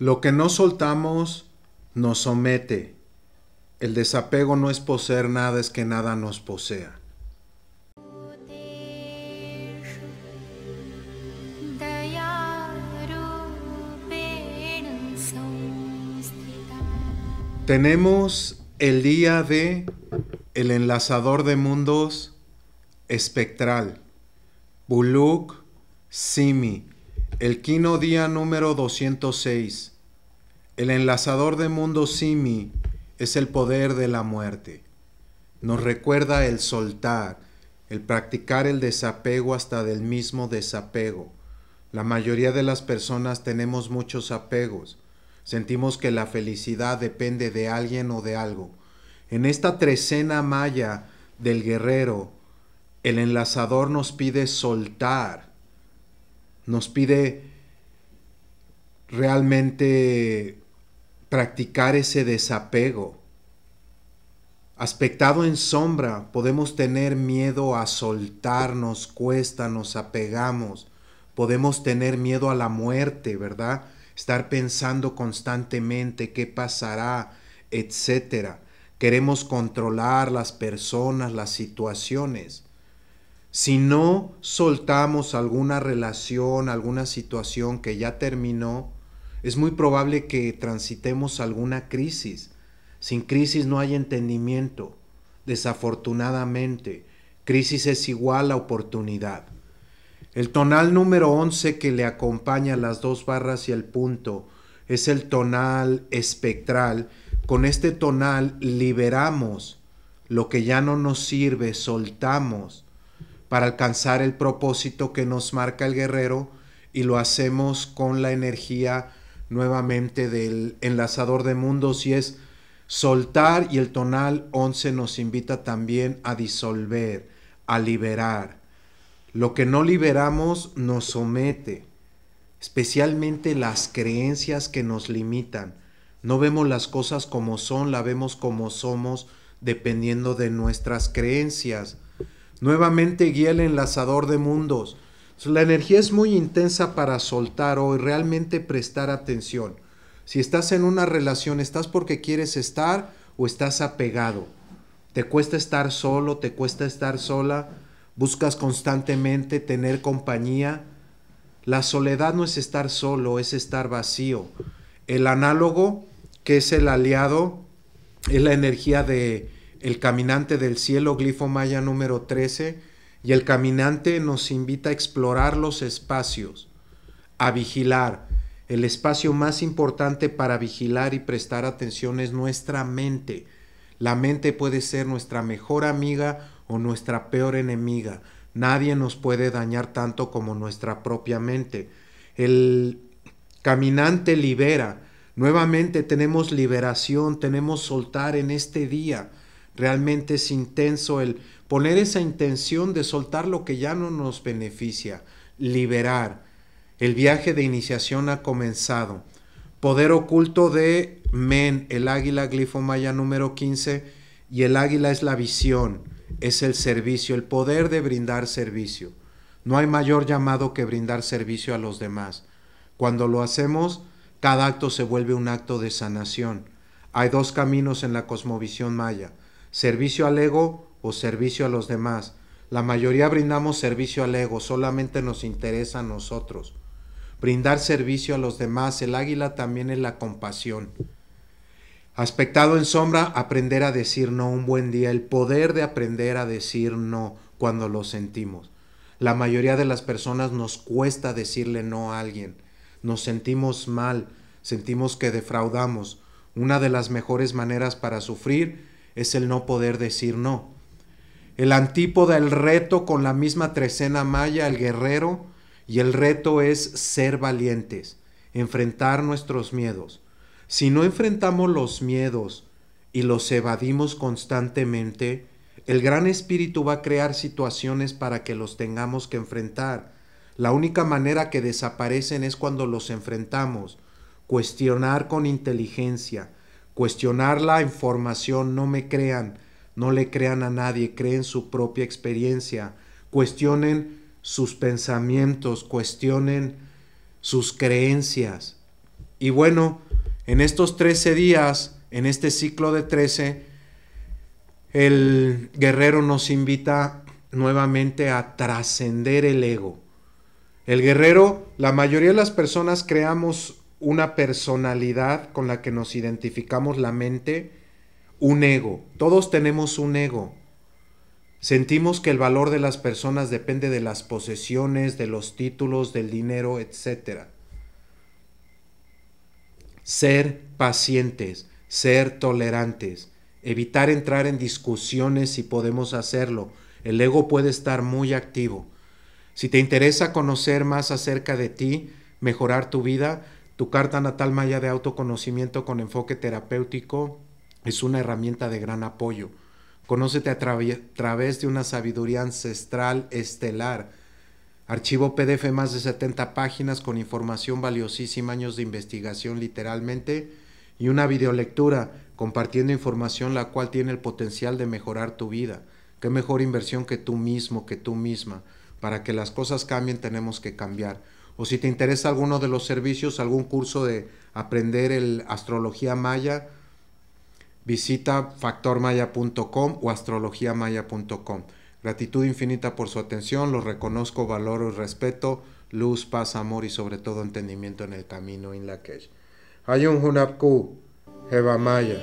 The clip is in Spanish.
Lo que no soltamos nos somete. El desapego no es poseer nada, es que nada nos posea. Tenemos el día de el enlazador de mundos espectral, Buluk Simi, el quino día número 206. El enlazador de mundo simi es el poder de la muerte. Nos recuerda el soltar, el practicar el desapego hasta del mismo desapego. La mayoría de las personas tenemos muchos apegos. Sentimos que la felicidad depende de alguien o de algo. En esta trecena maya del guerrero, el enlazador nos pide soltar nos pide realmente practicar ese desapego. Aspectado en sombra, podemos tener miedo a soltarnos, cuesta, nos apegamos, podemos tener miedo a la muerte, ¿verdad? Estar pensando constantemente qué pasará, etc. Queremos controlar las personas, las situaciones si no soltamos alguna relación, alguna situación que ya terminó, es muy probable que transitemos alguna crisis. Sin crisis no hay entendimiento, desafortunadamente. Crisis es igual a oportunidad. El tonal número 11 que le acompaña las dos barras y el punto es el tonal espectral. Con este tonal liberamos lo que ya no nos sirve, soltamos para alcanzar el propósito que nos marca el guerrero y lo hacemos con la energía nuevamente del enlazador de mundos y es soltar y el tonal 11 nos invita también a disolver, a liberar. Lo que no liberamos nos somete, especialmente las creencias que nos limitan. No vemos las cosas como son, la vemos como somos, dependiendo de nuestras creencias. Nuevamente guía el enlazador de mundos. La energía es muy intensa para soltar hoy, realmente prestar atención. Si estás en una relación, ¿estás porque quieres estar o estás apegado? ¿Te cuesta estar solo? ¿Te cuesta estar sola? ¿Buscas constantemente tener compañía? La soledad no es estar solo, es estar vacío. El análogo, que es el aliado, es la energía de el Caminante del Cielo, glifo maya número 13, y el caminante nos invita a explorar los espacios, a vigilar. El espacio más importante para vigilar y prestar atención es nuestra mente. La mente puede ser nuestra mejor amiga o nuestra peor enemiga. Nadie nos puede dañar tanto como nuestra propia mente. El caminante libera. Nuevamente tenemos liberación, tenemos soltar en este día. Realmente es intenso el poner esa intención de soltar lo que ya no nos beneficia, liberar. El viaje de iniciación ha comenzado. Poder oculto de Men, el águila glifo maya número 15, y el águila es la visión, es el servicio, el poder de brindar servicio. No hay mayor llamado que brindar servicio a los demás. Cuando lo hacemos, cada acto se vuelve un acto de sanación. Hay dos caminos en la cosmovisión maya servicio al ego o servicio a los demás. La mayoría brindamos servicio al ego, solamente nos interesa a nosotros. Brindar servicio a los demás, el águila también es la compasión. Aspectado en sombra, aprender a decir no un buen día, el poder de aprender a decir no cuando lo sentimos. La mayoría de las personas nos cuesta decirle no a alguien, nos sentimos mal, sentimos que defraudamos. Una de las mejores maneras para sufrir es el no poder decir no. El antípoda, el reto con la misma trecena maya, el guerrero, y el reto es ser valientes, enfrentar nuestros miedos. Si no enfrentamos los miedos y los evadimos constantemente, el gran espíritu va a crear situaciones para que los tengamos que enfrentar. La única manera que desaparecen es cuando los enfrentamos. Cuestionar con inteligencia, cuestionar la información, no me crean, no le crean a nadie, creen su propia experiencia, cuestionen sus pensamientos, cuestionen sus creencias. Y bueno, en estos 13 días, en este ciclo de 13, el guerrero nos invita nuevamente a trascender el ego. El guerrero, la mayoría de las personas creamos una personalidad con la que nos identificamos la mente, un ego. Todos tenemos un ego. Sentimos que el valor de las personas depende de las posesiones, de los títulos, del dinero, etc. Ser pacientes, ser tolerantes, evitar entrar en discusiones si podemos hacerlo. El ego puede estar muy activo. Si te interesa conocer más acerca de ti, mejorar tu vida, tu carta natal maya de autoconocimiento con enfoque terapéutico es una herramienta de gran apoyo. Conócete a través de una sabiduría ancestral estelar. Archivo PDF más de 70 páginas con información valiosísima, años de investigación literalmente y una videolectura compartiendo información la cual tiene el potencial de mejorar tu vida. Qué mejor inversión que tú mismo, que tú misma. Para que las cosas cambien tenemos que cambiar o si te interesa alguno de los servicios, algún curso de aprender el astrología maya, visita factormaya.com o astrologiamaya.com. Gratitud infinita por su atención, los reconozco, valoro y respeto, luz, paz, amor y sobre todo entendimiento en el camino en la que. Hay un Hunapku, Maya,